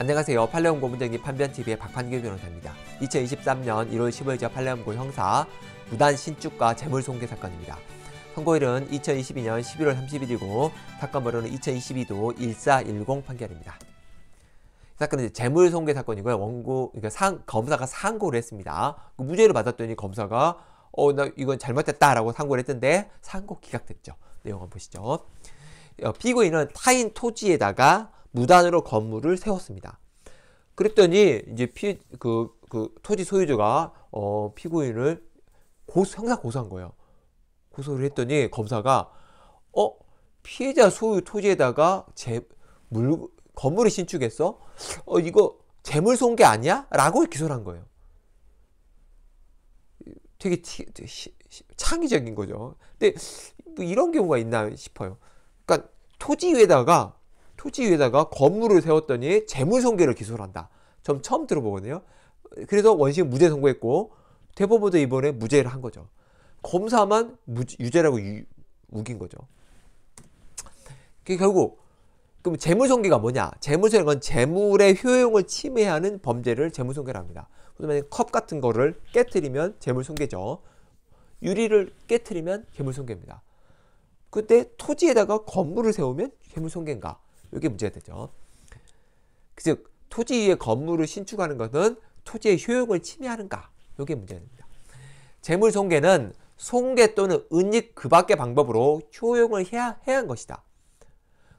안녕하세요. 팔레온 고문쟁이 판변TV의 박판규 변호사입니다. 2023년 1월 15일자 팔레온고 형사 무단 신축과 재물손괴 사건입니다. 선고일은 2022년 11월 30일이고 사건 번호는 2022도 1410 판결입니다. 사건은 재물손괴 사건이고요. 원고 그러니까 상, 검사가 상고를 했습니다. 그 무죄를 받았더니 검사가 어 나 이건 잘못됐다라고 상고를 했는데 상고 기각됐죠. 내용 한번 보시죠. 어, 피고인은 타인 토지에다가 무단으로 건물을 세웠습니다. 그랬더니 이제 피, 그, 그 토지 소유자가 어, 피고인을 고소, 형사 고소한 거예요. 고소를 했더니 검사가 어 피해자 소유 토지에다가 재, 물, 건물을 신축했어? 어 이거 재물 손괴 아니야? 라고 기소를 한 거예요. 되게 티, 시, 시, 창의적인 거죠. 근데 뭐 이런 경우가 있나 싶어요. 그러니까 토지 위에다가 토지 위에다가 건물을 세웠더니 재물손괴를 기소한다. 전 처음 들어보거든요. 그래서 원심 무죄 선고했고 대법원도 이번에 무죄를 한 거죠. 검사만 무죄, 유죄라고 유, 우긴 거죠. 그 결국 그럼 재물손괴가 뭐냐? 재물손괴는 재물의 효용을 침해하는 범죄를 재물손괴라 니다 그러면 컵 같은 거를 깨뜨리면 재물손괴죠. 유리를 깨뜨리면 재물손괴입니다. 그때 토지에다가 건물을 세우면 재물손괴인가? 이게 문제가 되죠. 즉 토지 위에 건물을 신축하는 것은 토지의 효용을 침해하는가 이게 문제가 니다 재물 손괴는 손괴 또는 은닉 그 밖의 방법으로 효용을 해야, 해야 한 것이다.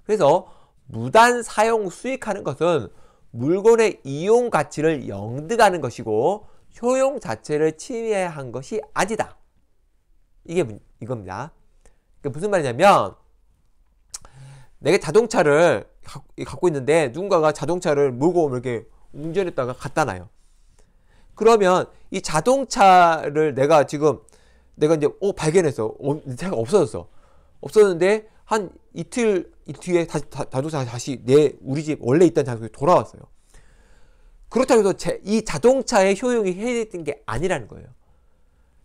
그래서 무단 사용 수익하는 것은 물건의 이용 가치를 영득하는 것이고 효용 자체를 침해한 것이 아니다. 이게 이겁니다. 그러니까 무슨 말이냐면 내게 자동차를 갖고 있는데 누군가가 자동차를 물고 이렇게 운전했다가 갖다 놔요. 그러면 이 자동차를 내가 지금 내가 이제 어 발견했어. 어, 차가 없어졌어. 없었는데 한 이틀 뒤에 다시 자동차 다시 내 우리 집 원래 있던 자동차 돌아왔어요. 그렇다고 해서 제, 이 자동차의 효용이 해제된 게 아니라는 거예요.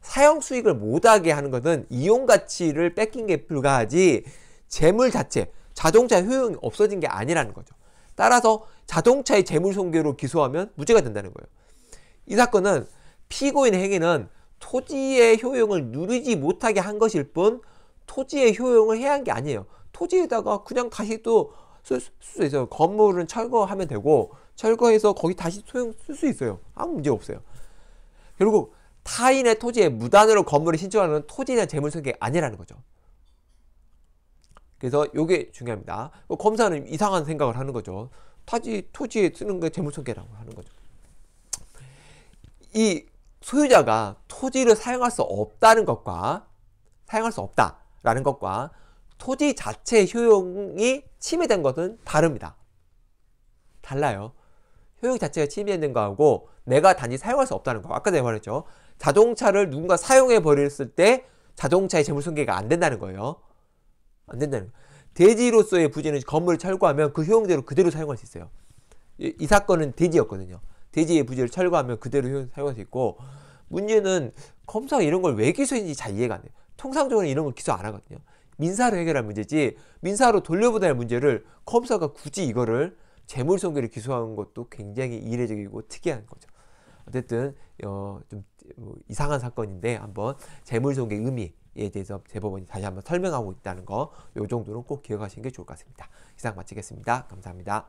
사용 수익을 못하게 하는 것은 이용 가치를 뺏긴 게 불과하지 재물 자체 자동차 의 효용이 없어진 게 아니라는 거죠. 따라서 자동차의 재물손괴로 기소하면 무죄가 된다는 거예요. 이 사건은 피고인 행위는 토지의 효용을 누리지 못하게 한 것일 뿐 토지의 효용을 해야 한 게 아니에요. 토지에다가 그냥 다시 또 쓸 수 있어요. 건물은 철거하면 되고 철거해서 거기 다시 소용 쓸 수 있어요. 아무 문제 없어요. 결국 타인의 토지에 무단으로 건물을 신청하는 토지나 재물손괴가 아니라는 거죠. 그래서 이게 중요합니다. 그 검사는 이상한 생각을 하는 거죠. 타지 토지에 쓰는 게 재물손괴라고 하는 거죠. 이 소유자가 토지를 사용할 수 없다는 것과 사용할 수 없다라는 것과 토지 자체 효용이 침해된 것은 다릅니다. 달라요. 효용 자체가 침해된 거하고 내가 단지 사용할 수 없다는 거. 아까 내가 말했죠. 자동차를 누군가 사용해 버렸을 때 자동차의 재물손괴가 안 된다는 거예요. 안 된다는 거예요. 대지로서의 부지는 건물을 철거하면 그 효용대로 그대로 사용할 수 있어요. 이, 이 사건은 대지였거든요. 대지의 부지를 철거하면 그대로 효용, 사용할 수 있고 문제는 검사가 이런 걸 왜 기소했는지 잘 이해가 안 돼요. 통상적으로 이런 걸 기소 안 하거든요. 민사로 해결할 문제지 민사로 돌려보다 문제를 검사가 굳이 이거를 재물손괴를 기소한 것도 굉장히 이례적이고 특이한 거죠. 어쨌든 어, 좀 뭐, 이상한 사건인데 한번 재물손괴 의미 이에 대해서 대법원이 다시 한번 설명하고 있다는 거요 정도는 꼭 기억하시는 게 좋을 것 같습니다. 이상 마치겠습니다. 감사합니다.